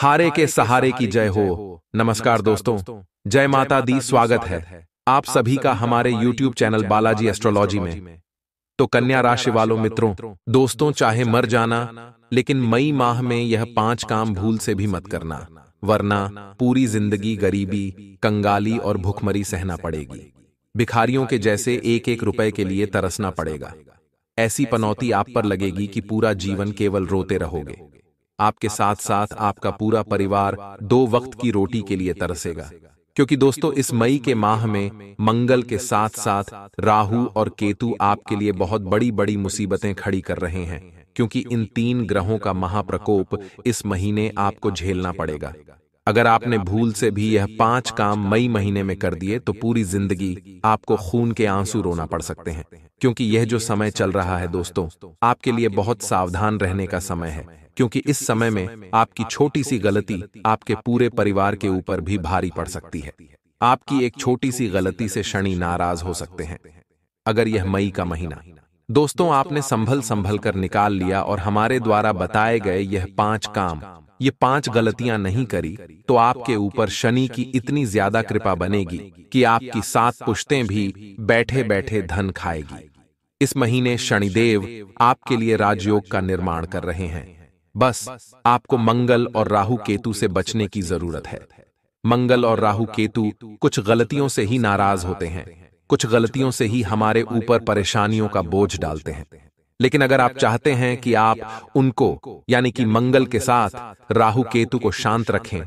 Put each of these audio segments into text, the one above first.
हारे के सहारे की जय हो नमस्कार दोस्तों जय माता दी स्वागत है आप सभी का हमारे YouTube चैनल बालाजी एस्ट्रोलॉजी में तो, तो कन्या राशि वालों मित्रों दोस्तों चाहे मर जाना लेकिन मई माह में यह पांच काम भूल से भी मत करना वरना पूरी जिंदगी गरीबी कंगाली और भुखमरी सहना पड़ेगी भिखारियों के जैसे एक एक रुपए के लिए तरसना पड़ेगा ऐसी पनौती आप पर लगेगी कि पूरा जीवन केवल रोते रहोगे आपके साथ साथ आपका पूरा परिवार दो वक्त की रोटी के लिए तरसेगा क्योंकि दोस्तों इस मई के माह में मंगल के साथ साथ राहु और केतु आपके लिए बहुत बड़ी बड़ी मुसीबतें खड़ी कर रहे हैं क्योंकि इन तीन ग्रहों का महाप्रकोप इस महीने आपको झेलना पड़ेगा अगर आपने भूल से भी यह पांच काम मई महीने में कर दिए तो, तो पूरी जिंदगी आपको खून के आंसू रोना पड़ सकते हैं क्योंकि यह जो समय चल रहा है दोस्तों आपके लिए बहुत सावधान रहने का समय है क्योंकि इस समय में आपकी छोटी सी गलती आपके पूरे परिवार के ऊपर भी भारी पड़ सकती है आपकी एक छोटी सी गलती से शनि नाराज हो सकते हैं अगर यह मई का महीना दोस्तों आपने संभल संभल कर निकाल लिया और हमारे द्वारा बताए गए यह पांच काम ये पांच गलतियां नहीं करी तो आपके ऊपर शनि की इतनी ज्यादा कृपा बनेगी कि आपकी सात पुश्तें भी बैठे बैठे धन खाएगी इस महीने शनिदेव आपके लिए राजयोग का निर्माण कर रहे हैं बस आपको मंगल और राहु केतु से बचने की जरूरत है मंगल और राहु केतु कुछ गलतियों से ही नाराज होते हैं कुछ गलतियों से ही हमारे ऊपर परेशानियों का बोझ डालते हैं लेकिन अगर आप चाहते हैं कि आप उनको यानी कि मंगल के साथ राहु केतु को शांत रखें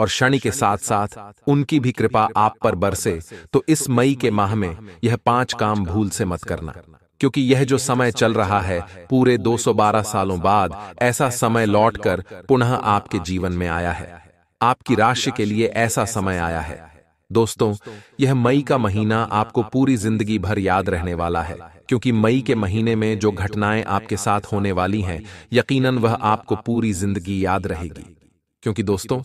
और शनि के साथ साथ उनकी भी कृपा आप पर बरसे तो इस मई के माह में यह पांच काम भूल से मत करना क्योंकि यह जो समय चल रहा है पूरे 212 सालों बाद ऐसा समय लौटकर पुनः आपके जीवन में आया है आपकी राशि के लिए ऐसा समय आया है दोस्तों यह मई का महीना आपको पूरी जिंदगी भर याद रहने वाला है क्योंकि मई के महीने में जो घटनाएं आपके साथ होने वाली हैं यकीनन वह आपको पूरी जिंदगी याद रहेगी क्योंकि दोस्तों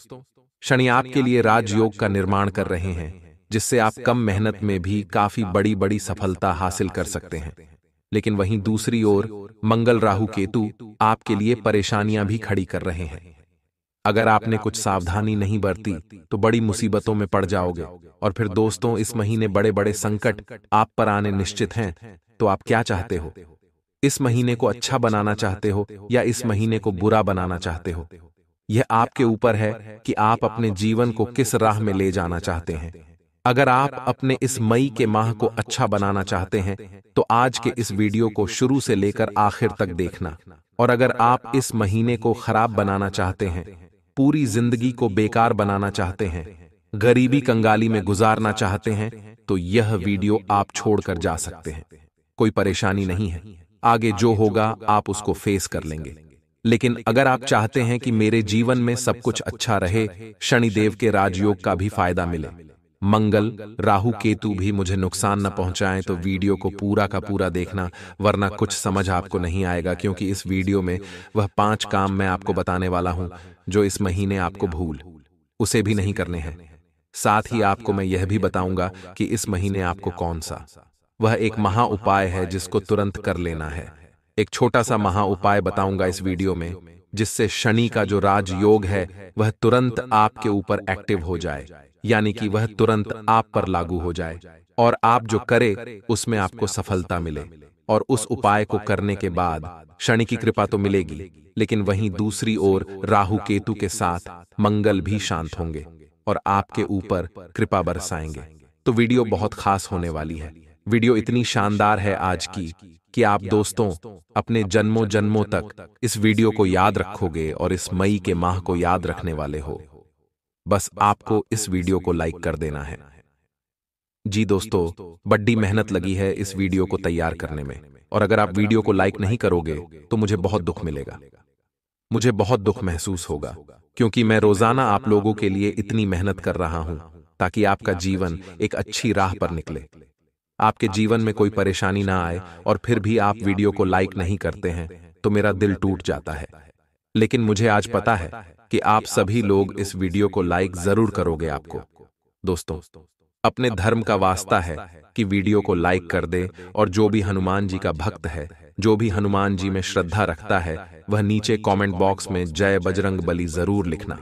शनि आपके लिए राजयोग का निर्माण कर रहे हैं जिससे आप कम मेहनत में भी काफी बड़ी बड़ी सफलता हासिल कर सकते हैं लेकिन वहीं दूसरी ओर मंगल राहु केतु आपके लिए परेशानियां भी खड़ी कर रहे हैं अगर आपने कुछ सावधानी नहीं बरती तो बड़ी मुसीबतों में पड़ जाओगे और फिर दोस्तों इस महीने बड़े बड़े संकट आप पर आने निश्चित हैं तो आप क्या चाहते हो इस महीने को अच्छा बनाना चाहते हो या इस महीने को बुरा बनाना चाहते हो यह आपके ऊपर है कि आप अपने जीवन को किस राह में ले जाना चाहते हैं अगर आप अपने इस मई के माह को अच्छा बनाना चाहते हैं तो आज के इस वीडियो को शुरू से लेकर आखिर तक देखना और अगर आप इस महीने को खराब बनाना चाहते हैं पूरी जिंदगी को बेकार बनाना चाहते हैं गरीबी कंगाली में गुजारना चाहते हैं तो यह वीडियो आप छोड़कर जा सकते हैं कोई परेशानी नहीं है आगे जो होगा आप उसको फेस कर लेंगे लेकिन अगर आप चाहते हैं कि मेरे जीवन में सब कुछ अच्छा रहे शनिदेव के राजयोग का भी फायदा मिले मंगल राहु केतु भी मुझे नुकसान न पहुंचाएं तो वीडियो तो को पूरा का पूरा देखना वरना कुछ समझ आपको नहीं आएगा क्योंकि इस वीडियो में वह पांच काम मैं आपको बताने वाला हूं जो इस महीने आपको भूल उसे भी नहीं करने हैं साथ ही आपको मैं यह भी बताऊंगा कि इस महीने आपको कौन सा वह एक महा उपाय है जिसको तुरंत कर लेना है एक छोटा सा महा उपाय बताऊंगा इस वीडियो में जिससे शनि का जो राजयोग है वह तुरंत आपके ऊपर एक्टिव हो जाए यानी कि वह तुरंत आप पर लागू हो जाए और आप जो करे उसमें आपको सफलता मिले और उस उपाय को करने के बाद शनि की तो कृपा तो मिलेगी लेकिन वहीं दूसरी ओर राहु केतु के साथ मंगल भी शांत होंगे और आपके ऊपर कृपा बरसाएंगे तो, तो वीडियो बहुत खास होने वाली है वीडियो इतनी शानदार है आज की कि आप दोस्तों अपने जन्मों जन्मों तक इस वीडियो को याद रखोगे और इस मई के माह को याद रखने वाले हो बस आपको इस वीडियो को लाइक कर देना है जी दोस्तों बड्डी मेहनत लगी है इस वीडियो को तैयार करने में और अगर आप वीडियो को लाइक नहीं करोगे तो मुझे तो बहुत दुख मिलेगा मुझे बहुत दुख महसूस होगा क्योंकि मैं रोजाना आप लोगों के लिए इतनी मेहनत कर रहा हूं ताकि आपका जीवन एक अच्छी राह पर निकले आपके जीवन में कोई परेशानी ना आए और फिर भी आप वीडियो को लाइक नहीं करते हैं तो मेरा तो दिल टूट जाता है लेकिन मुझे आज पता है कि आप सभी लोग इस वीडियो को लाइक जरूर करोगे आपको दोस्तों अपने धर्म का वास्ता है कि वीडियो को लाइक कर दे और जो भी हनुमान जी का भक्त है जो भी हनुमान जी में श्रद्धा रखता है वह नीचे कमेंट बॉक्स में जय बजरंग बली जरूर लिखना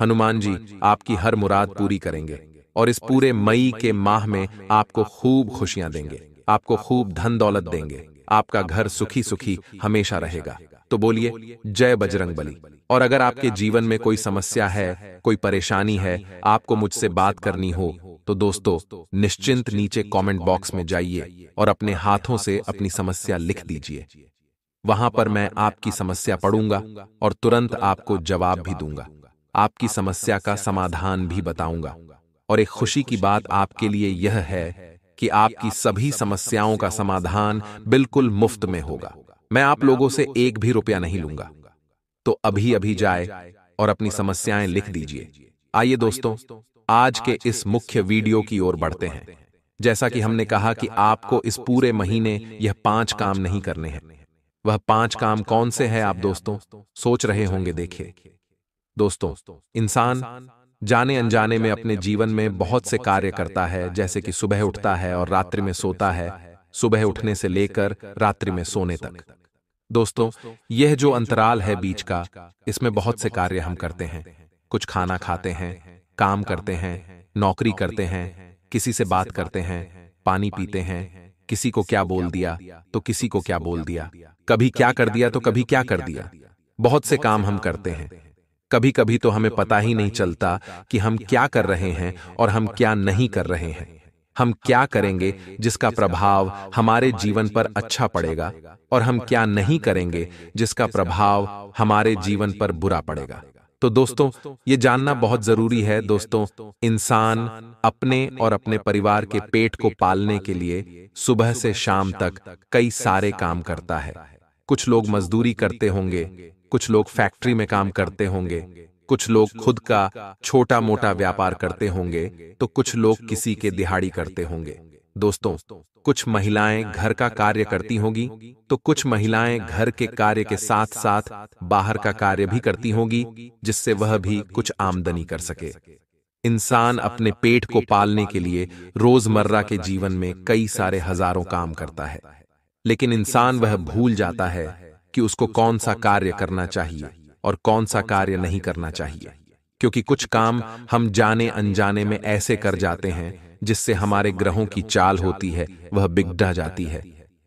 हनुमान जी आपकी हर मुराद पूरी करेंगे और इस पूरे मई के माह में आपको खूब खुशियां देंगे आपको खूब धन दौलत देंगे आपका घर सुखी सुखी हमेशा रहेगा तो बोलिए जय बजरंग बली और अगर आपके जीवन में कोई समस्या है कोई परेशानी है आपको मुझसे बात करनी हो तो दोस्तों निश्चिंत नीचे कमेंट बॉक्स में जाइए और अपने हाथों से अपनी समस्या लिख दीजिए वहां पर मैं आपकी समस्या पढ़ूंगा और तुरंत आपको जवाब भी दूंगा आपकी समस्या का समाधान भी बताऊंगा और एक खुशी की बात आपके लिए यह है कि आपकी सभी समस्याओं का समाधान बिल्कुल मुफ्त में होगा मैं आप लोगों से एक भी रुपया नहीं लूंगा तो, तो अभी अभी जाए और अपनी समस्याएं लिख दीजिए आइए दोस्तों आज के इस मुख्य वीडियो की ओर बढ़ते हैं जैसा कि हमने कहा कि आपको इस पूरे महीने यह पांच काम नहीं करने हैं वह पांच काम कौन से हैं आप दोस्तों सोच रहे होंगे देखिए दोस्तों इंसान जाने अनजाने में अपने जीवन में बहुत से कार्य करता है जैसे कि सुबह उठता है और रात्रि में सोता है सुबह उठने से लेकर रात्रि में सोने तक दोस्तों यह जो अंतराल है बीच का इसमें बहुत से कार्य हम करते हैं कुछ खाना खाते हैं काम करते हैं नौकरी करते हैं किसी से बात करते हैं पानी पीते हैं किसी को क्या बोल दिया तो किसी को क्या बोल दिया कभी क्या कर दिया तो कभी क्या कर दिया बहुत से काम हम करते हैं कभी कभी तो हमें पता ही नहीं चलता कि हम क्या कर रहे हैं और हम क्या नहीं कर रहे हैं हम क्या करेंगे जिसका प्रभाव हमारे जीवन पर अच्छा, अच्छा पड़ेगा और हम क्या नहीं करेंगे जिसका प्रभाव हमारे जीवन पर बुरा पड़ेगा तो दोस्तों तो ये जानना बहुत जरूरी है दोस्तों इंसान अपने और अपने परिवार के पेट को पालने के लिए सुबह से शाम तक कई सारे काम करता है कुछ लोग मजदूरी करते होंगे कुछ लोग फैक्ट्री में काम करते होंगे कुछ लोग खुद का छोटा मोटा व्यापार करते होंगे तो कुछ लोग किसी के दिहाड़ी करते होंगे दोस्तों कुछ महिलाएं घर का कार्य करती होंगी तो कुछ महिलाएं घर के कार्य के साथ साथ बाहर का कार्य भी करती होंगी जिससे वह भी कुछ आमदनी कर सके इंसान अपने पेट को पालने के लिए रोजमर्रा के जीवन में कई सारे हजारों काम करता है लेकिन इंसान वह भूल जाता है कि उसको कौन सा कार्य करना चाहिए और कौन सा कार्य नहीं करना चाहिए क्योंकि कुछ काम हम जाने अनजाने में ऐसे कर जाते हैं जिससे हमारे ग्रहों की चाल होती है वह बिगड़ा जाती है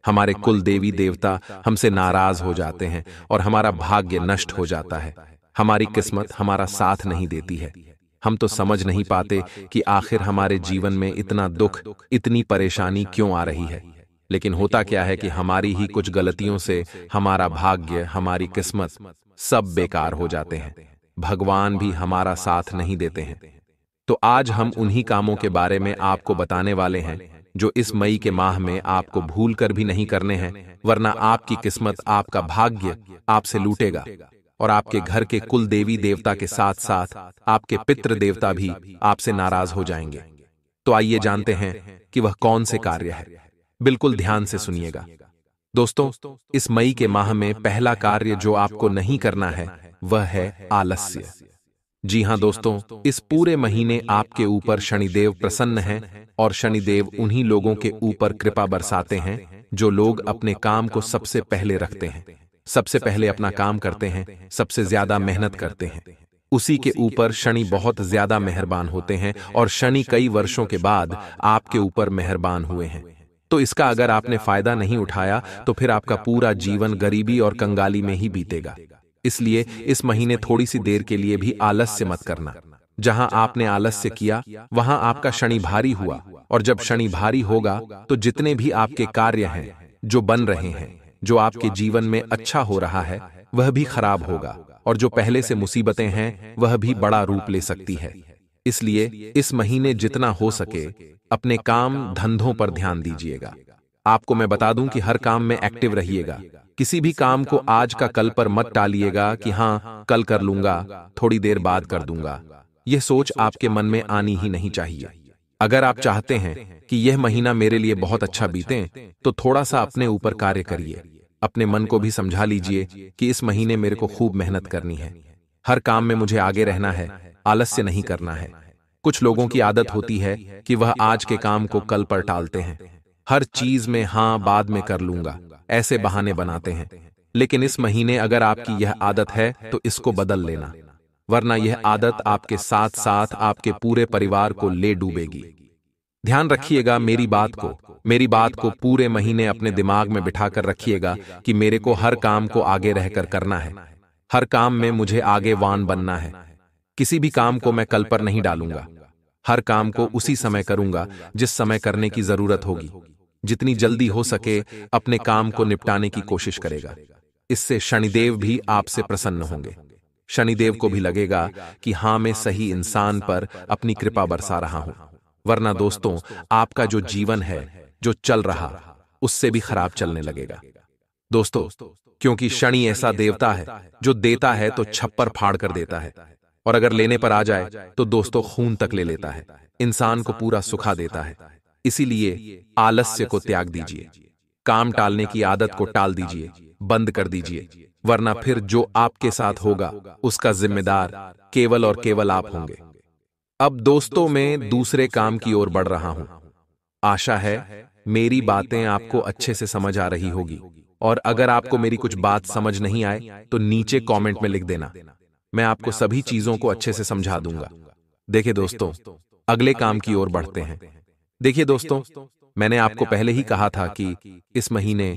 हमारे कुल देवी देवता हमसे नाराज हो जाते हैं और हमारा भाग्य नष्ट हो जाता है हमारी किस्मत हमारा साथ नहीं देती है हम तो, तो समझ नहीं पाते कि आखिर हमारे जीवन में इतना दुख इतनी परेशानी क्यों आ रही है लेकिन होता क्या है कि हमारी ही कुछ गलतियों से हमारा भाग्य हमारी किस्मत सब बेकार हो जाते हैं भगवान भी हमारा साथ नहीं देते हैं तो आज हम उन्हीं कामों के बारे में आपको बताने वाले हैं जो इस मई के माह में आपको भूल कर भी नहीं करने हैं वरना आपकी किस्मत आपका भाग्य आपसे लूटेगा और आपके घर के कुल देवी देवता के साथ साथ आपके पितृ देवता भी आपसे नाराज हो जाएंगे तो आइए तो जानते हैं कि वह कौन से कार्य है बिल्कुल ध्यान से सुनिएगा दोस्तों इस मई के माह में पहला कार्य जो आपको नहीं करना है वह है आलस्य जी हाँ दोस्तों इस पूरे महीने आपके ऊपर शनिदेव प्रसन्न हैं और शनिदेव उन्हीं लोगों के ऊपर कृपा बरसाते हैं जो लोग अपने काम को सबसे पहले रखते हैं सबसे पहले अपना काम करते हैं सबसे ज्यादा मेहनत करते हैं उसी के ऊपर शनि बहुत ज्यादा मेहरबान होते हैं और शनि कई वर्षों के बाद आपके ऊपर मेहरबान हुए हैं तो इसका अगर आपने फायदा नहीं उठाया तो फिर आपका पूरा जीवन गरीबी और कंगाली में ही बीतेगा इसलिए इस महीने थोड़ी सी देर के लिए भी आलस्य मत करना जहां आपने आलस्य किया वहां आपका शनि भारी हुआ और जब शनि भारी होगा तो जितने भी आपके कार्य हैं जो बन रहे हैं जो आपके जीवन में अच्छा हो रहा है वह भी खराब होगा और जो पहले से मुसीबतें हैं वह भी बड़ा रूप ले सकती है इसलिए इस महीने जितना हो सके अपने काम धंधों पर ध्यान दीजिएगा आपको मैं बता दूं कि हर काम में एक्टिव रहिएगा किसी भी काम को आज का कल पर मत टालिएगा हाँ, कि हाँ कल कर लूंगा थोड़ी देर बाद कर दूंगा यह सोच आपके मन में आनी ही नहीं चाहिए अगर आप चाहते हैं कि यह महीना मेरे लिए बहुत अच्छा, अच्छा बीते तो, तो थोड़ा सा अपने ऊपर कार्य करिए अपने मन को भी समझा लीजिए कि इस महीने मेरे को खूब मेहनत करनी है हर काम में मुझे आगे रहना है आलस्य नहीं करना है कुछ लोगों की आदत होती है कि वह आज के काम को कल पर टालते हैं हर चीज में हाँ, हाँ बाद में कर लूंगा ऐसे बहाने बनाते हैं लेकिन इस महीने अगर आपकी यह आदत है तो, तो इसको बदल लेना वरना यह आदत आपके साथ साथ आपके पूरे परिवार को ले डूबेगी ध्यान रखिएगा मेरी बात को मेरी बात को पूरे महीने अपने दिमाग में बिठाकर रखिएगा कि मेरे को हर काम को आगे रहकर करना है हर काम में मुझे आगे वान बनना है किसी भी काम को मैं कल पर नहीं डालूंगा हर काम को उसी समय करूंगा जिस समय करने की जरूरत होगी जितनी जल्दी हो सके अपने काम को निपटाने की कोशिश करेगा इससे शनिदेव भी आपसे प्रसन्न होंगे शनिदेव को भी लगेगा कि हां हाँ, मैं सही इंसान पर अपनी कृपा बरसा रहा हूं वरना दोस्तों आपका जो जीवन है जो चल रहा उससे भी खराब चलने लगेगा दोस्तों क्योंकि शनि ऐसा देवता है जो देता है तो, तो छप्पर फाड़ कर देता है और अगर लेने पर आ जाए तो दोस्तों खून तक ले लेता है इंसान को पूरा सुखा देता है इसीलिए आलस्य को त्याग दीजिए काम टालने की आदत को टाल दीजिए बंद कर दीजिए वरना फिर जो आपके साथ होगा उसका जिम्मेदार केवल और केवल आप होंगे अब दोस्तों में दूसरे काम की ओर बढ़ रहा हूं आशा है मेरी बातें आपको अच्छे से समझ आ रही होगी और अगर आपको मेरी कुछ बात समझ नहीं आए तो नीचे कमेंट में लिख देना मैं आपको सभी चीजों को अच्छे से समझा दूंगा देखिए दोस्तों अगले काम की ओर बढ़ते हैं देखिए दोस्तों मैंने आपको पहले ही कहा था कि इस महीने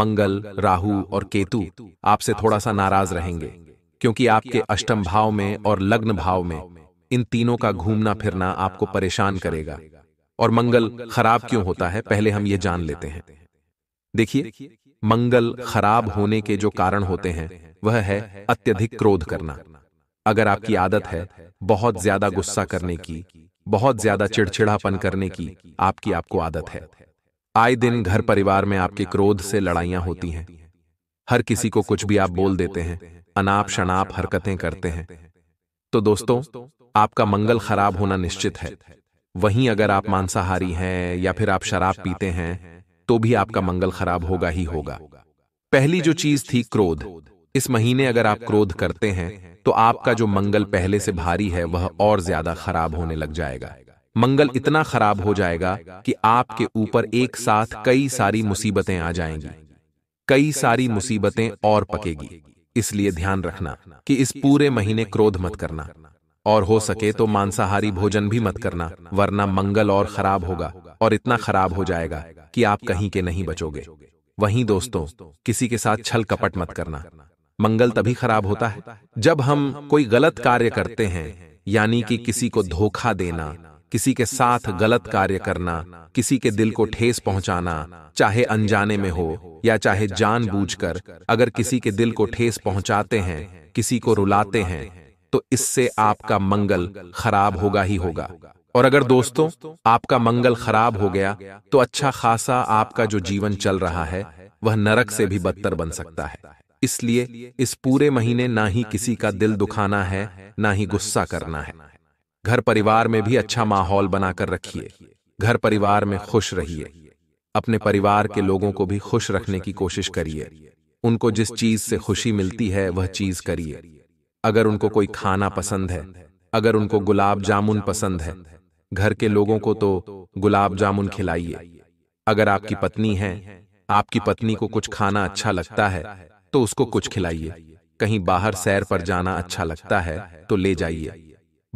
मंगल राहु और केतु आपसे थोड़ा सा नाराज रहेंगे क्योंकि आपके अष्टम भाव में और लग्न भाव में इन तीनों का घूमना फिरना आपको परेशान करेगा और मंगल खराब क्यों होता है पहले हम ये जान लेते हैं देखिए मंगल खराब होने के जो कारण होते हैं वह है अत्यधिक क्रोध करना अगर आपकी आदत है बहुत ज्यादा गुस्सा करने की बहुत ज्यादा चिड़चिड़ापन करने की आपकी आपको आदत है आए दिन घर परिवार में आपके क्रोध से लड़ाइयां होती हैं हर किसी को कुछ भी आप बोल देते हैं अनाप शनाप हरकतें करते हैं तो, तो दोस्तों आपका मंगल खराब होना निश्चित है वहीं अगर आप मांसाहारी हैं या फिर आप शराब पीते हैं तो भी तो आपका मंगल खराब होगा ही होगा पहली जो चीज थी क्रोध इस महीने अगर आप क्रोध करते हैं तो, तो आपका जो मंगल पहले से भारी है वह और ज्यादा खराब होने लग जाएगा मंगल इतना खराब हो जाएगा कि आपके ऊपर एक साथ कई सारी मुसीबतें आ जाएंगी कई सारी मुसीबतें और पकेगी इसलिए ध्यान रखना कि इस पूरे महीने क्रोध मत करना और हो सके तो, तो मांसाहारी भोजन भी मत करना वरना मंगल और खराब होगा और इतना खराब हो जाएगा कि आप कहीं के नहीं बचोगे वहीं दोस्तों किसी के साथ छल कपट मत करना मंगल तभी खराब होता है जब हम कोई गलत कार्य करते हैं यानी कि किसी को धोखा देना किसी के साथ गलत कार्य करना किसी के दिल को ठेस पहुंचाना चाहे अनजाने में हो या चाहे जानबूझकर अगर किसी के दिल को ठेस पहुंचाते हैं किसी को रुलाते हैं तो इससे आपका मंगल खराब होगा ही होगा और अगर दोस्तों आपका मंगल खराब हो गया तो अच्छा खासा आपका जो जीवन चल रहा है वह नरक से भी बदतर बन सकता है इसलिए इस पूरे महीने ना ही किसी का दिल दुखाना है ना ही गुस्सा करना है घर परिवार में भी अच्छा माहौल बनाकर रखिए घर परिवार में खुश रहिए अपने परिवार के लोगों को भी खुश रखने की कोशिश करिए उनको जिस चीज से खुशी मिलती है वह चीज करिए अगर उनको कोई खाना पसंद है अगर उनको गुलाब जामुन पसंद है घर के लोगों को तो गुलाब जामुन खिलाइए अगर आपकी पत्नी है आपकी पत्नी को कुछ खाना अच्छा लगता है तो उसको कुछ खिलाइए कहीं बाहर सैर पर जाना अच्छा लगता है तो ले जाइए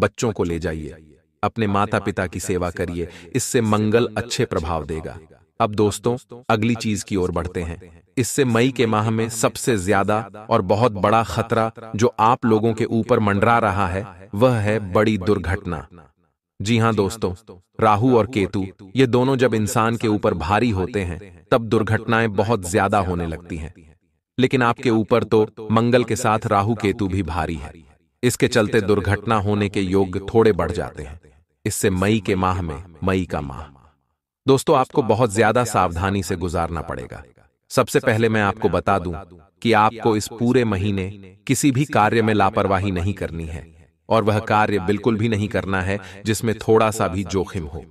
बच्चों को ले जाइए अपने माता पिता की सेवा करिए इससे मंगल अच्छे प्रभाव देगा अब दोस्तों अगली चीज की ओर बढ़ते हैं इससे मई के माह में सबसे ज्यादा और बहुत बड़ा खतरा जो आप लोगों के ऊपर मंडरा रहा है वह है बड़ी दुर्घटना जी हाँ दोस्तों राहु और केतु ये दोनों जब इंसान के ऊपर भारी होते हैं तब दुर्घटनाएं बहुत ज्यादा होने लगती हैं लेकिन आपके तो ऊपर तो मंगल के साथ राहु केतु भी भारी है इसके चलते दुर्घटना होने के योग थोड़े बढ़ जाते हैं इससे मई के माह में मई का माह दोस्तों आपको बहुत ज्यादा सावधानी से गुजारना पड़ेगा सबसे पहले मैं आपको बता दूं कि आपको इस पूरे महीने किसी भी कार्य में लापरवाही नहीं करनी है और वह कार्य बिल्कुल भी नहीं करना है जिसमें थोड़ा सा भी जोखिम हो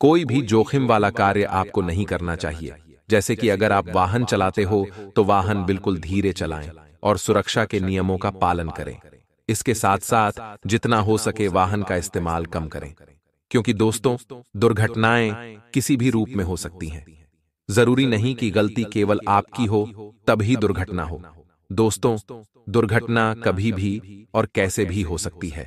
कोई भी जोखिम वाला कार्य आपको नहीं करना चाहिए जैसे कि अगर आप वाहन चलाते हो तो, तो वाहन बिल्कुल धीरे चलाएं और सुरक्षा के नियमों का पालन करें इसके साथ साथ जितना हो सके वाहन का इस्तेमाल कम करें क्योंकि दोस्तों दुर्घटनाएं किसी भी रूप में हो सकती हैं जरूरी नहीं कि गलती केवल आपकी हो तभी दुर्घटना हो दोस्तों दुर्घटना कभी भी और कैसे भी हो सकती है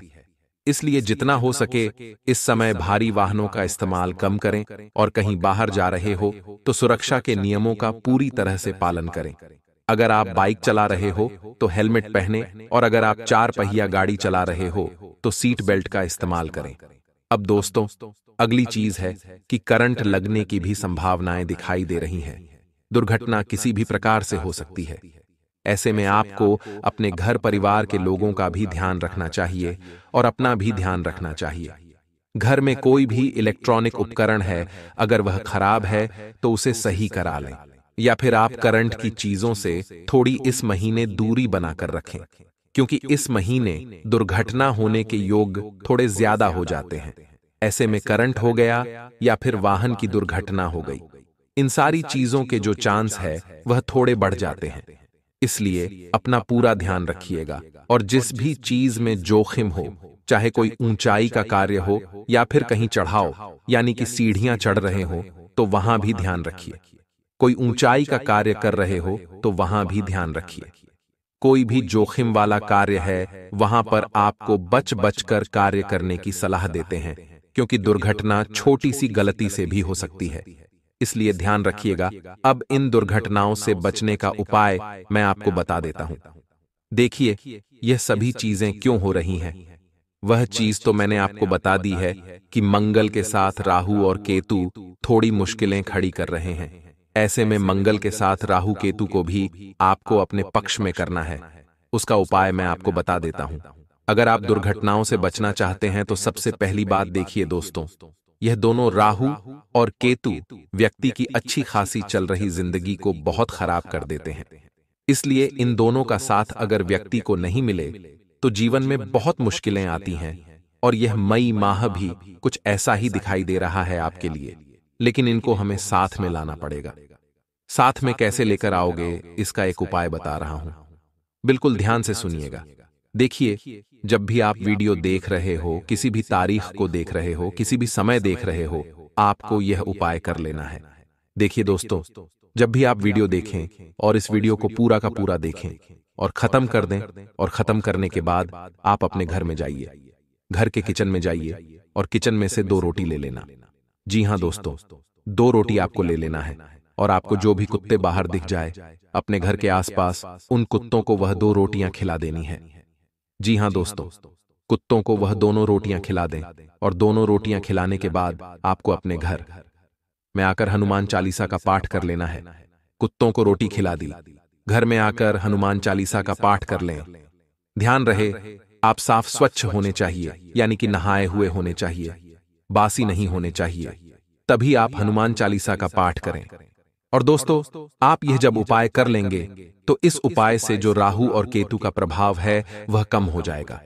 इसलिए जितना हो सके इस समय भारी वाहनों का इस्तेमाल कम करें और कहीं बाहर जा रहे हो तो सुरक्षा के नियमों का पूरी तरह से पालन करें अगर आप बाइक चला रहे हो तो हेलमेट पहने और अगर आप चार पहिया गाड़ी चला रहे हो तो सीट बेल्ट का इस्तेमाल करें अब दोस्तों अगली चीज है कि करंट लगने की भी संभावनाएं दिखाई दे रही हैं दुर्घटना किसी भी प्रकार से हो सकती है ऐसे में आपको अपने घर परिवार के लोगों का भी ध्यान रखना चाहिए और अपना भी ध्यान रखना चाहिए घर में कोई भी इलेक्ट्रॉनिक उपकरण है अगर वह खराब है तो, तो उसे सही करा लें या फिर आप करंट की चीजों से थोड़ी इस महीने दूरी बनाकर रखें क्योंकि इस महीने दुर्घटना होने के योग थोड़े ज्यादा हो जाते हैं ऐसे में करंट हो गया या फिर वाहन की दुर्घटना हो गई इन सारी चीजों के जो चांस है वह थोड़े बढ़ जाते हैं इसलिए अपना पूरा ध्यान रखिएगा और जिस भी चीज में जोखिम हो चाहे कोई ऊंचाई का कार्य हो या फिर कहीं चढ़ाओ यानी कि सीढ़ियां चढ़ रहे हो तो वहां भी ध्यान रखिए कोई ऊंचाई का कार्य कर रहे हो तो वहां भी ध्यान रखिए कोई भी जोखिम वाला कार्य है वहां पर आपको बच बच कर कार्य करने की सलाह देते हैं क्योंकि दुर्घटना छोटी सी गलती से भी हो सकती है इसलिए ध्यान रखिएगा अब इन दुर्घटनाओं से बचने का उपाय मैं आपको बता देता हूं देखिए यह सभी चीजें क्यों हो रही हैं वह चीज तो मैंने आपको बता दी है कि मंगल के साथ राहु और केतु थोड़ी मुश्किलें खड़ी कर रहे हैं ऐसे में मंगल के साथ राहु केतु को भी आपको अपने पक्ष में करना है उसका उपाय मैं आपको बता देता हूँ अगर आप दुर्घटनाओं से बचना चाहते हैं तो सबसे पहली बात देखिए दोस्तों यह दोनों राहु और केतु व्यक्ति की अच्छी खासी चल रही जिंदगी को बहुत खराब कर देते हैं इसलिए इन दोनों का साथ अगर व्यक्ति को नहीं मिले तो, तो जीवन में बहुत मुश्किलें आती हैं और यह मई माह भी कुछ ऐसा ही दिखाई दे रहा है आपके लिए लेकिन इनको हमें साथ में लाना पड़ेगा साथ में कैसे लेकर आओगे इसका एक उपाय बता रहा हूं बिल्कुल ध्यान से सुनिएगा देखिए जब भी आप वीडियो देख रहे हो किसी भी तारीख को देख रहे हो किसी भी समय देख रहे हो आपको यह उपाय कर लेना है देखिए दोस्तों जब भी आप वीडियो देखें और इस वीडियो को पूरा का पूरा देखें और खत्म कर दें और खत्म करने के बाद आप अपने घर में जाइए घर के किचन में जाइए और किचन में से दो रोटी ले लेना जी हाँ, हाँ दोस्तों दो रोटी आपको ले लेना है और आपको जो भी कुत्ते बाहर दिख जाए अपने घर के आसपास उन कुत्तों को वह दो रोटियां खिला देनी है जी हाँ दोस्तों कुत्तों को वह दोनों रोटियां खिला दें और दोनों रोटियां खिलाने के बाद आपको अपने घर में आकर हनुमान चालीसा का पाठ कर लेना है कुत्तों को रोटी खिला दी घर में आकर हनुमान चालीसा का पाठ कर लें ध्यान रहे आप साफ स्वच्छ होने चाहिए यानी कि नहाए हुए होने चाहिए बासी नहीं होने चाहिए तभी आप हनुमान चालीसा का पाठ करें और दोस्तों आप यह जब उपाय कर लेंगे तो, तो इस उपाय से जो राहु और केतु का प्रभाव है वह कम हो जाएगा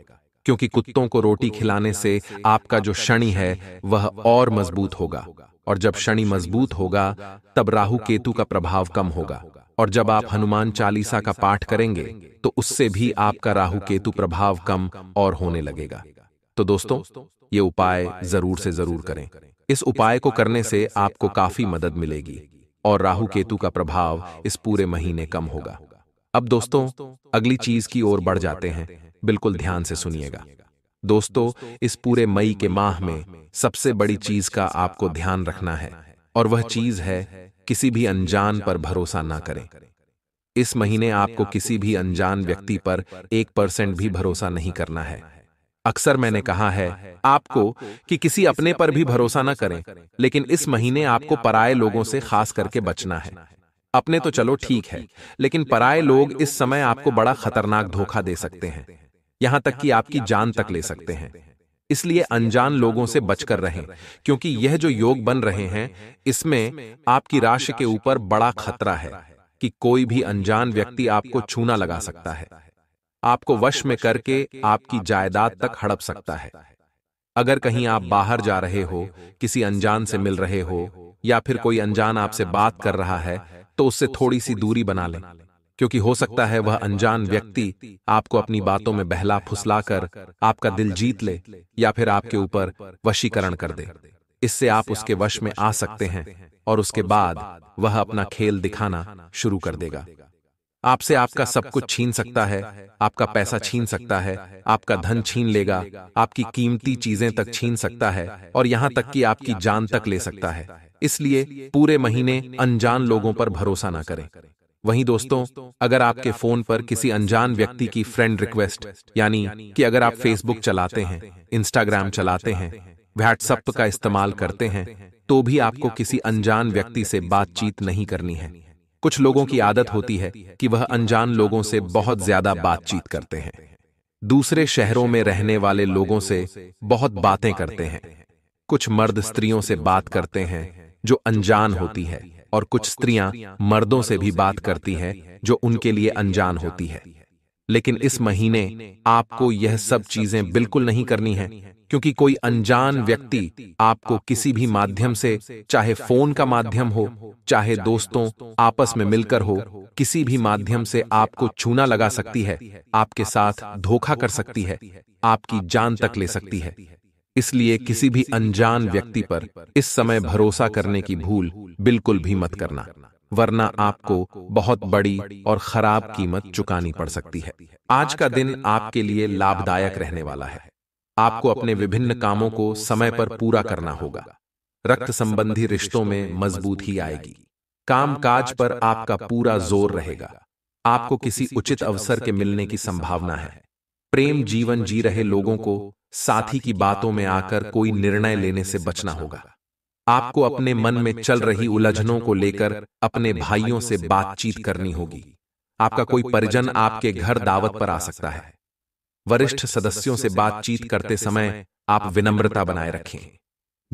क्योंकि कुत्तों को रोटी खिलाने से आपका जो शनि है वह और मजबूत होगा और जब शनि मजबूत होगा तब राहु केतु का प्रभाव कम होगा और जब आप हनुमान चालीसा का पाठ करेंगे तो, तो उससे भी आपका राहु केतु प्रभाव कम और होने लगेगा तो दोस्तों तो ये उपाय जरूर से जरूर करें इस उपाय को करने से आपको काफी मदद मिलेगी और राहु केतु का प्रभाव इस पूरे महीने कम होगा अब दोस्तों अगली चीज की ओर बढ़ जाते हैं बिल्कुल ध्यान से सुनिएगा दोस्तों इस पूरे मई के माह में सबसे बड़ी चीज का आपको ध्यान रखना है और वह चीज है किसी भी अनजान पर भरोसा ना करें इस महीने आपको किसी भी अनजान व्यक्ति पर एक परसेंट भी भरोसा नहीं करना है अक्सर मैंने कहा है आपको कि किसी अपने पर भी भरोसा ना करें लेकिन इस महीने आपको पराए लोगों से खास करके बचना है अपने तो चलो ठीक है लेकिन पराए लोग इस समय आपको बड़ा खतरनाक धोखा दे सकते हैं यहां तक कि आपकी जान तक ले सकते हैं इसलिए अनजान लोगों से बचकर रहें क्योंकि यह जो योग बन रहे हैं इसमें आपकी राशि के ऊपर बड़ा खतरा है कि कोई भी अनजान व्यक्ति आपको छूना लगा सकता है आपको वश में करके आपकी जायदाद तक हड़प सकता है अगर कहीं आप बाहर जा रहे हो किसी अनजान से मिल रहे हो या फिर कोई अनजान आपसे बात कर रहा है तो, तो उससे थोड़ी सी दूरी बना लें क्योंकि हो सकता है वह अनजान व्यक्ति आपको अपनी बातों में बहला फुसला कर आपका दिल जीत ले या फिर आपके ऊपर वशीकरण कर दे इससे आप उसके वश में आ सकते हैं और उसके बाद वह अपना खेल दिखाना शुरू कर देगा आपसे आपका सब कुछ छीन सकता है आपका पैसा छीन सकता है आपका धन छीन लेगा आपकी कीमती चीजें तक छीन सकता है और यहां तक कि आपकी जान तक ले सकता है इसलिए पूरे महीने अनजान लोगों पर भरोसा ना करें वहीं दोस्तों अगर आपके फोन पर किसी अनजान व्यक्ति की फ्रेंड रिक्वेस्ट यानी कि अगर आप फेसबुक चलाते हैं इंस्टाग्राम चलाते हैं व्हाट्सएप का इस्तेमाल करते हैं तो भी आपको किसी अनजान व्यक्ति से बातचीत नहीं करनी है कुछ लोगों की आदत होती है कि वह अनजान लोगों से बहुत ज्यादा बातचीत करते हैं दूसरे शहरों में रहने वाले लोगों से बहुत बातें करते हैं कुछ मर्द स्त्रियों से बात करते हैं जो अनजान होती है और कुछ स्त्रियां मर्दों से भी बात करती हैं जो उनके लिए अनजान होती है लेकिन इस महीने आपको यह सब चीजें बिल्कुल नहीं करनी है क्योंकि कोई अनजान व्यक्ति आपको किसी भी माध्यम से चाहे फोन का माध्यम हो चाहे दोस्तों आपस में मिलकर हो किसी भी माध्यम से आपको चूना लगा सकती है आपके साथ धोखा कर सकती है आपकी जान तक ले सकती है इसलिए किसी भी अनजान व्यक्ति पर इस समय भरोसा करने की भूल बिल्कुल भी मत करना वरना आपको बहुत बड़ी और खराब कीमत चुकानी पड़ सकती है आज का दिन आपके लिए लाभदायक रहने वाला है आपको अपने विभिन्न कामों को समय पर पूरा करना होगा रक्त संबंधी रिश्तों में मजबूती आएगी कामकाज पर आपका पूरा जोर रहेगा आपको किसी उचित अवसर के मिलने की संभावना है प्रेम जीवन जी रहे लोगों को साथी की बातों में आकर कोई निर्णय लेने से बचना होगा आपको अपने मन में चल रही उलझनों को लेकर अपने भाइयों से बातचीत करनी होगी आपका कोई परिजन आपके घर दावत पर आ सकता है वरिष्ठ सदस्यों से बातचीत करते समय आप विनम्रता बनाए रखें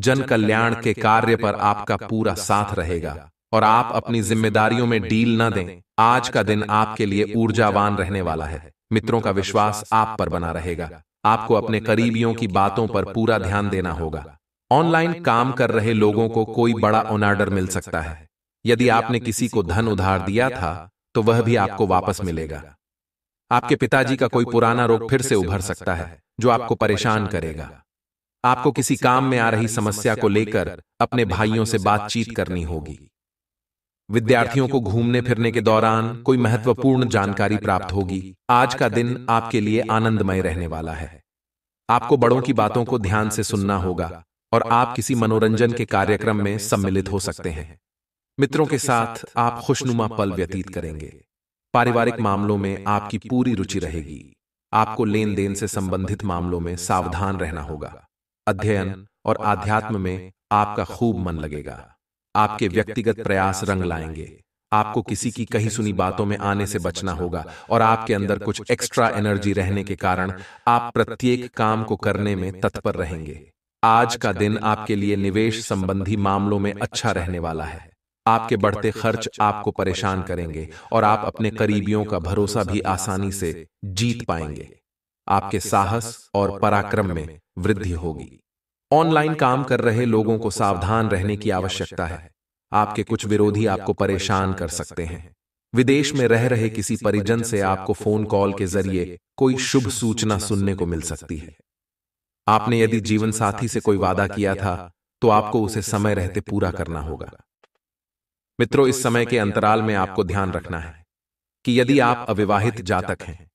जन कल्याण के कार्य पर आपका पूरा साथ रहेगा और आप अपनी जिम्मेदारियों में डील ना दें आज का दिन आपके लिए ऊर्जावान रहने वाला है मित्रों का विश्वास आप पर बना रहेगा आपको अपने करीबियों की बातों पर पूरा ध्यान देना होगा ऑनलाइन काम कर रहे लोगों को कोई बड़ा ऑनर्डर मिल सकता है यदि आपने किसी को धन उधार दिया था तो, तो वह भी आपको वापस मिलेगा आपके पिताजी का कोई पुराना रोग फिर से उभर सकता है जो आपको परेशान करेगा आपको किसी काम में आ रही समस्या को लेकर अपने भाइयों से बातचीत करनी होगी विद्यार्थियों को घूमने फिरने के दौरान कोई महत्वपूर्ण जानकारी प्राप्त होगी आज का दिन आपके लिए आनंदमय रहने वाला है आपको बड़ों की बातों को ध्यान से सुनना होगा और आप किसी मनोरंजन के कार्यक्रम में सम्मिलित हो सकते हैं मित्रों के साथ आप खुशनुमा पल व्यतीत करेंगे पारिवारिक मामलों में आपकी पूरी रुचि रहेगी आपको लेन देन से संबंधित मामलों में सावधान रहना होगा अध्ययन और आध्यात्म में आपका खूब मन लगेगा आपके व्यक्तिगत प्रयास रंग लाएंगे आपको किसी की कही सुनी बातों में आने से बचना होगा और आपके अंदर कुछ एक्स्ट्रा एनर्जी रहने के कारण आप प्रत्येक काम को करने में तत्पर रहेंगे आज का दिन आपके लिए निवेश संबंधी मामलों में अच्छा, अच्छा रहने वाला है आपके बढ़ते खर्च आपको परेशान करेंगे और आप अपने करीबियों का भरोसा भी आसानी से जीत पाएंगे आपके साहस और पराक्रम में वृद्धि होगी ऑनलाइन काम कर रहे लोगों को सावधान रहने की आवश्यकता है आपके कुछ विरोधी आपको परेशान कर सकते हैं विदेश में रह रहे किसी परिजन से आपको फोन कॉल के जरिए कोई शुभ सूचना सुनने को मिल सकती है आपने यदि जीवन साथी से कोई वादा किया था तो आपको उसे समय रहते पूरा करना होगा मित्रों इस समय के अंतराल में आपको ध्यान रखना है कि यदि आप अविवाहित जातक हैं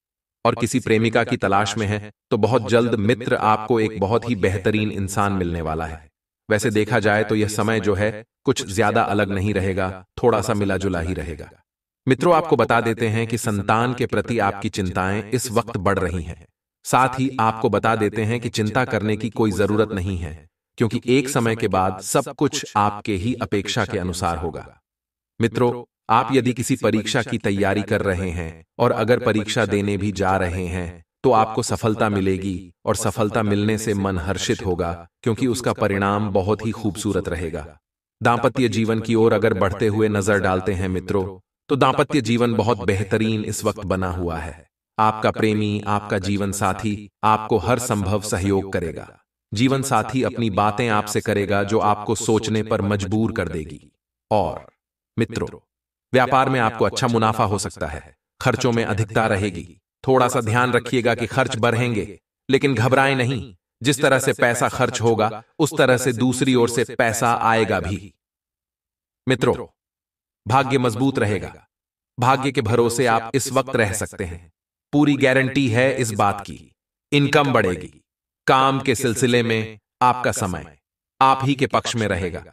और किसी प्रेमिका की तलाश में है तो बहुत तो जल्द मित्र आपको एक बहुत ही बेहतरीन इंसान मिलने वाला है वैसे देखा जाए तो, तो यह समय जो है कुछ ज्यादा अलग नहीं रहेगा थोड़ा सा मिला जुला ही रहेगा मित्रों आपको बता देते हैं कि संतान के प्रति आपकी चिंताएं इस वक्त बढ़ रही हैं साथ ही आपको बता देते हैं कि चिंता करने की कोई जरूरत नहीं है क्योंकि एक समय के बाद सब कुछ आपके ही अपेक्षा के अनुसार होगा मित्रों आप यदि किसी परीक्षा की तैयारी कर रहे हैं और अगर परीक्षा देने भी जा रहे हैं तो आपको सफलता मिलेगी और सफलता मिलने से मन हर्षित होगा क्योंकि उसका परिणाम बहुत ही खूबसूरत रहेगा दाम्पत्य जीवन की ओर अगर बढ़ते हुए नजर डालते हैं मित्रों तो दाम्पत्य जीवन बहुत बेहतरीन इस वक्त बना हुआ है आपका प्रेमी आपका जीवन साथी आपको हर संभव सहयोग करेगा जीवन साथी अपनी बातें आपसे करेगा जो आपको सोचने पर मजबूर कर देगी और मित्रों व्यापार में आपको अच्छा, अच्छा मुनाफा हो सकता है खर्चों में अधिकता रहेगी थोड़ा सा ध्यान रखिएगा कि खर्च बढ़ेंगे लेकिन घबराएं नहीं जिस तरह से पैसा खर्च होगा उस तरह से दूसरी ओर से पैसा आएगा भी मित्रों भाग्य मजबूत रहेगा भाग्य के भरोसे आप इस वक्त रह सकते हैं पूरी गारंटी है इस बात की इनकम बढ़ेगी काम के सिलसिले में आपका समय आप ही के पक्ष में रहेगा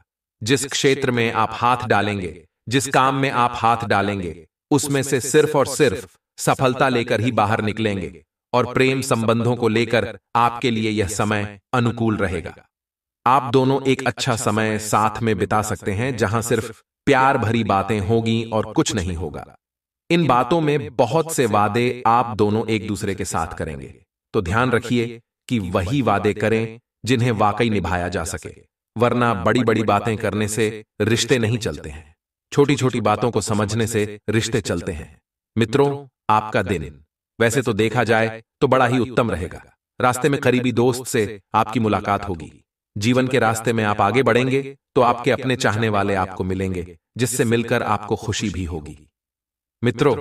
जिस क्षेत्र में आप हाथ डालेंगे जिस काम में आप हाथ डालेंगे उसमें से सिर्फ और सिर्फ सफलता लेकर ही बाहर निकलेंगे और प्रेम संबंधों को लेकर आपके लिए यह समय अनुकूल रहेगा आप दोनों एक अच्छा, अच्छा समय साथ में बिता सकते हैं जहां सिर्फ प्यार भरी बातें होगी और कुछ नहीं होगा इन बातों में बहुत से वादे आप दोनों एक दूसरे के साथ करेंगे तो ध्यान रखिए कि वही वादे करें जिन्हें वाकई निभाया जा सके वरना बड़ी बड़ी बातें करने से रिश्ते नहीं चलते हैं छोटी छोटी बातों को समझने से रिश्ते चलते हैं मित्रों आपका दिन वैसे तो, तो देखा जाए तो, तो बड़ा ही उत्तम रहेगा रास्ते में करीबी दोस्त से आपकी मुलाकात होगी जीवन के रास्ते में आप आगे बढ़ेंगे तो, तो आपके अपने चाहने वाले आपको मिलेंगे जिससे मिलकर आपको खुशी भी होगी मित्रों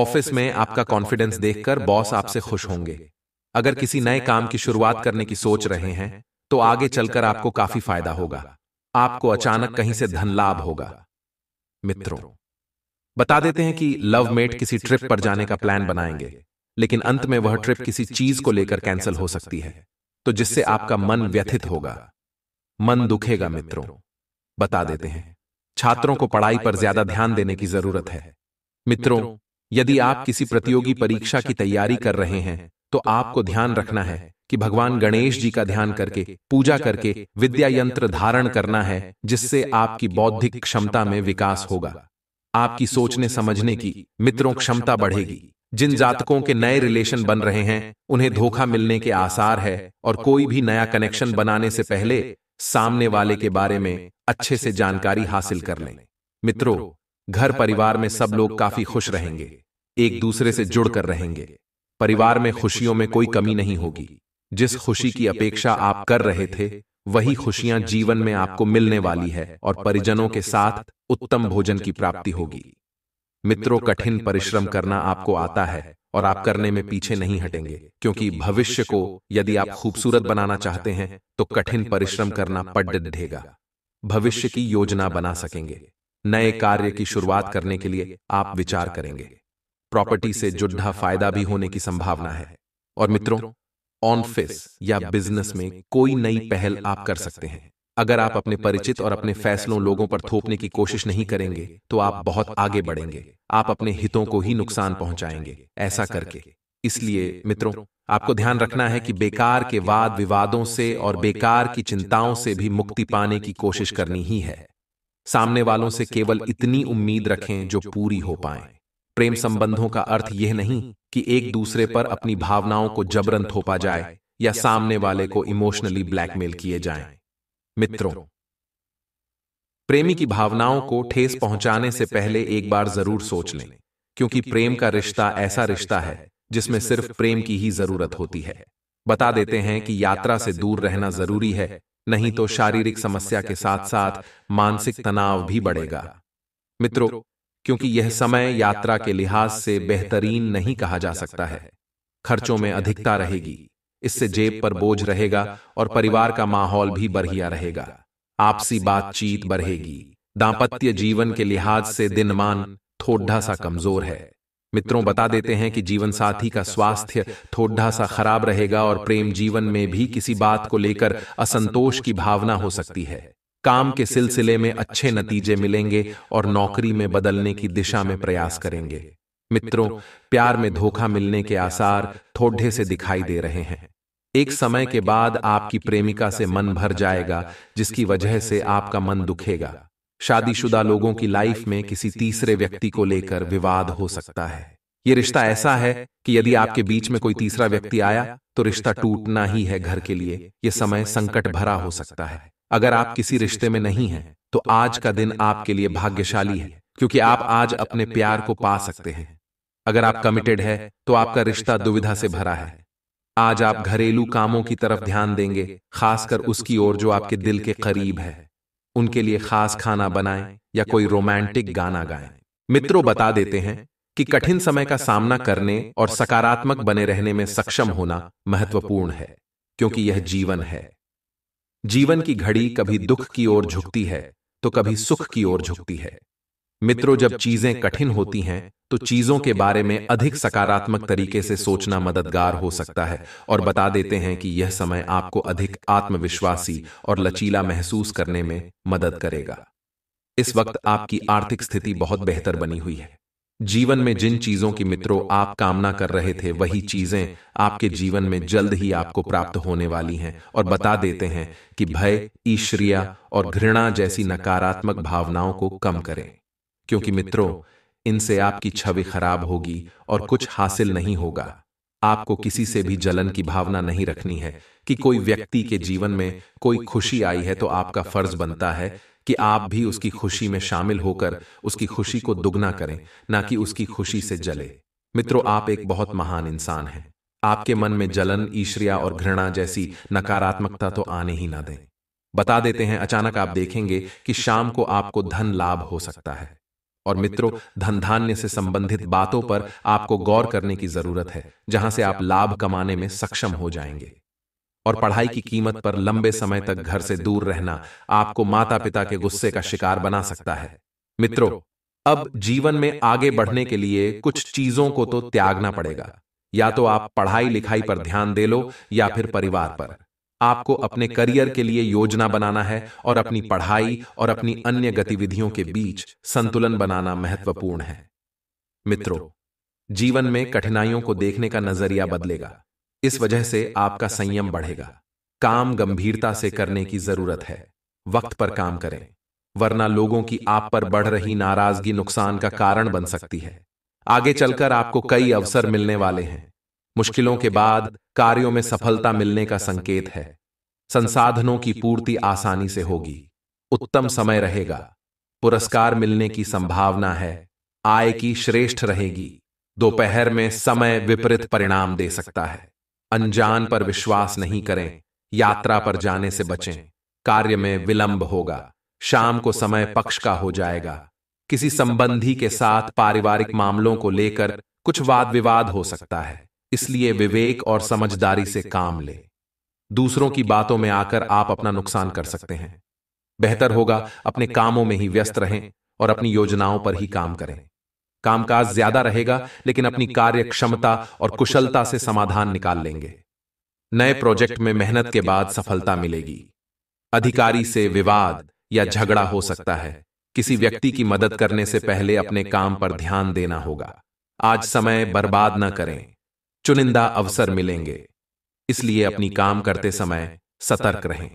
ऑफिस में आपका कॉन्फिडेंस देखकर बॉस आपसे खुश होंगे अगर किसी नए काम की शुरुआत करने की सोच रहे हैं तो आगे चलकर आपको काफी फायदा होगा आपको अचानक कहीं से धन लाभ होगा मित्रों बता देते हैं कि लव मेट किसी ट्रिप पर जाने का प्लान बनाएंगे लेकिन अंत में वह ट्रिप किसी चीज को लेकर कैंसिल हो सकती है तो, तो जिससे आपका मन व्यथित होगा मन दुखेगा मित्रों बता देते हैं छात्रों को पढ़ाई पर ज्यादा ध्यान देने की जरूरत है मित्रों यदि आप किसी प्रतियोगी परीक्षा की तैयारी कर रहे हैं तो, तो आपको ध्यान रखना है कि भगवान गणेश जी का ध्यान करके पूजा करके विद्या यंत्र धारण करना है जिससे आपकी बौद्धिक क्षमता में विकास होगा आपकी सोचने समझने की मित्रों क्षमता बढ़ेगी जिन जातकों के नए रिलेशन बन रहे हैं उन्हें धोखा मिलने के आसार है और कोई भी नया कनेक्शन बनाने से पहले सामने वाले के बारे में अच्छे से जानकारी हासिल कर लें मित्रों घर परिवार में सब लोग काफी खुश रहेंगे एक दूसरे से जुड़कर रहेंगे परिवार में खुशियों में कोई कमी नहीं होगी जिस खुशी की अपेक्षा आप कर रहे थे वही खुशियां जीवन में आपको मिलने वाली है और परिजनों के साथ उत्तम भोजन की प्राप्ति होगी मित्रों कठिन परिश्रम करना आपको आता है और आप करने में पीछे नहीं हटेंगे क्योंकि भविष्य को यदि आप खूबसूरत बनाना चाहते हैं तो, तो कठिन परिश्रम करना पड ढेगा भविष्य की योजना बना सकेंगे नए कार्य की शुरुआत करने के लिए आप विचार करेंगे प्रॉपर्टी से जुड़ा फायदा भी होने की संभावना है और मित्रों ऑन या बिजनेस में कोई नई पहल आप कर सकते हैं अगर आप अपने परिचित और अपने फैसलों लोगों पर थोपने की कोशिश नहीं करेंगे तो, तो आप बहुत आगे बढ़ेंगे आप अपने हितों को ही नुकसान पहुंचाएंगे ऐसा करके इसलिए मित्रों आपको ध्यान रखना है कि बेकार के वाद विवादों से और बेकार की चिंताओं से भी मुक्ति पाने की कोशिश करनी ही है सामने वालों से केवल इतनी उम्मीद रखें जो पूरी हो पाए प्रेम संबंधों का अर्थ यह नहीं कि एक दूसरे पर अपनी भावनाओं को जबरन थोपा जाए या सामने वाले को इमोशनली ब्लैकमेल किए जाएं। मित्रों प्रेमी की भावनाओं को ठेस पहुंचाने से पहले एक बार जरूर सोच लें क्योंकि प्रेम का रिश्ता ऐसा रिश्ता है जिसमें सिर्फ प्रेम की ही जरूरत होती है बता देते हैं कि यात्रा से दूर रहना जरूरी है नहीं तो शारीरिक समस्या के साथ साथ मानसिक तनाव भी बढ़ेगा मित्रों क्योंकि यह समय यात्रा के लिहाज से बेहतरीन नहीं कहा जा सकता है खर्चों में अधिकता रहेगी इससे जेब पर बोझ रहेगा और परिवार का माहौल भी बढ़िया रहेगा आपसी बातचीत बढ़ेगी दाम्पत्य जीवन के लिहाज से दिनमान थोड़ा सा कमजोर है मित्रों बता देते हैं कि जीवन साथी का स्वास्थ्य थोड़ा सा खराब रहेगा और प्रेम जीवन में भी किसी बात को लेकर असंतोष की भावना हो सकती है काम के सिलसिले में अच्छे नतीजे मिलेंगे और नौकरी में बदलने की दिशा में प्रयास करेंगे मित्रों प्यार में धोखा मिलने के आसार थोड़े से दिखाई दे रहे हैं एक समय के बाद आपकी प्रेमिका से मन भर जाएगा जिसकी वजह से आपका मन दुखेगा शादीशुदा लोगों की लाइफ में किसी तीसरे व्यक्ति को लेकर विवाद हो सकता है ये रिश्ता ऐसा है कि यदि आपके बीच में कोई तीसरा व्यक्ति आया तो, तो रिश्ता टूटना ही है घर के लिए यह समय संकट भरा हो सकता है अगर आप किसी रिश्ते में नहीं हैं तो आज का दिन आपके लिए भाग्यशाली है क्योंकि आप आज अपने प्यार को पा सकते हैं अगर आप कमिटेड है तो आपका रिश्ता दुविधा से भरा है आज आप घरेलू कामों की तरफ ध्यान देंगे खासकर उसकी ओर जो आपके दिल के करीब है उनके लिए खास खाना बनाएं या कोई रोमांटिक गाना गाएं मित्रों बता देते हैं कि कठिन समय का सामना करने और सकारात्मक बने रहने में सक्षम होना महत्वपूर्ण है क्योंकि यह जीवन है जीवन की घड़ी कभी दुख की ओर झुकती है तो कभी सुख की ओर झुकती है मित्रों जब चीजें कठिन होती हैं तो चीजों के बारे में अधिक सकारात्मक तरीके से सोचना मददगार हो सकता है और बता देते हैं कि यह समय आपको अधिक आत्मविश्वासी और लचीला महसूस करने में मदद करेगा इस वक्त आपकी आर्थिक स्थिति बहुत बेहतर बनी हुई है जीवन में जिन चीजों की मित्रों आप कामना कर रहे थे वही चीजें आपके जीवन में जल्द ही आपको प्राप्त होने वाली हैं और बता देते हैं कि भय ईश्वरिया और घृणा जैसी नकारात्मक भावनाओं को कम करें क्योंकि मित्रों इनसे आपकी छवि खराब होगी और कुछ हासिल नहीं होगा आपको किसी से भी जलन की भावना नहीं रखनी है कि कोई व्यक्ति के जीवन में कोई खुशी आई है तो, तो आपका फर्ज बनता है कि आप भी उसकी खुशी में शामिल होकर उसकी खुशी को दुगना करें ना कि उसकी खुशी से जले मित्रों आप एक बहुत महान इंसान हैं आपके मन में जलन ईश्रिया और घृणा जैसी नकारात्मकता तो आने ही ना दें बता देते हैं अचानक आप देखेंगे कि शाम को आपको धन लाभ हो सकता है और मित्रों धन धान्य से संबंधित बातों पर आपको गौर करने की जरूरत है जहां से आप लाभ कमाने में सक्षम हो जाएंगे और पढ़ाई की कीमत पर लंबे समय तक घर से दूर रहना आपको माता पिता के गुस्से का शिकार बना सकता है मित्रों अब जीवन में आगे बढ़ने के लिए कुछ चीजों को तो त्यागना पड़ेगा या तो आप पढ़ाई लिखाई पर ध्यान दे लो या फिर परिवार पर आपको अपने करियर के लिए योजना बनाना है और अपनी पढ़ाई और अपनी अन्य गतिविधियों के बीच संतुलन बनाना महत्वपूर्ण है मित्रों जीवन में कठिनाइयों को देखने का नजरिया बदलेगा इस वजह से आपका संयम बढ़ेगा काम गंभीरता से करने की जरूरत है वक्त पर काम करें वरना लोगों की आप पर बढ़ रही नाराजगी नुकसान का कारण बन सकती है आगे चलकर आपको कई अवसर मिलने वाले हैं मुश्किलों के बाद कार्यों में सफलता मिलने का संकेत है संसाधनों की पूर्ति आसानी से होगी उत्तम समय रहेगा पुरस्कार मिलने की संभावना है आय की श्रेष्ठ रहेगी दोपहर में समय विपरीत परिणाम दे सकता है अनजान पर विश्वास नहीं करें यात्रा पर जाने से बचें कार्य में विलंब होगा शाम को समय पक्ष का हो जाएगा किसी संबंधी के साथ पारिवारिक मामलों को लेकर कुछ वाद विवाद हो सकता है इसलिए विवेक और समझदारी से काम ले दूसरों की बातों में आकर आप अपना नुकसान कर सकते हैं बेहतर होगा अपने कामों में ही व्यस्त रहें और अपनी योजनाओं पर ही काम करें कामकाज ज्यादा रहेगा लेकिन अपनी कार्य क्षमता और कुशलता से समाधान निकाल लेंगे नए प्रोजेक्ट में मेहनत के बाद सफलता मिलेगी अधिकारी से विवाद या झगड़ा हो सकता है किसी व्यक्ति की मदद करने से पहले अपने काम पर ध्यान देना होगा आज समय बर्बाद न करें चुनिंदा अवसर मिलेंगे इसलिए अपनी काम करते समय सतर्क रहें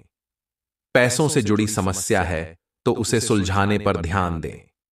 पैसों से जुड़ी समस्या है तो, तो उसे सुलझाने पर ध्यान दें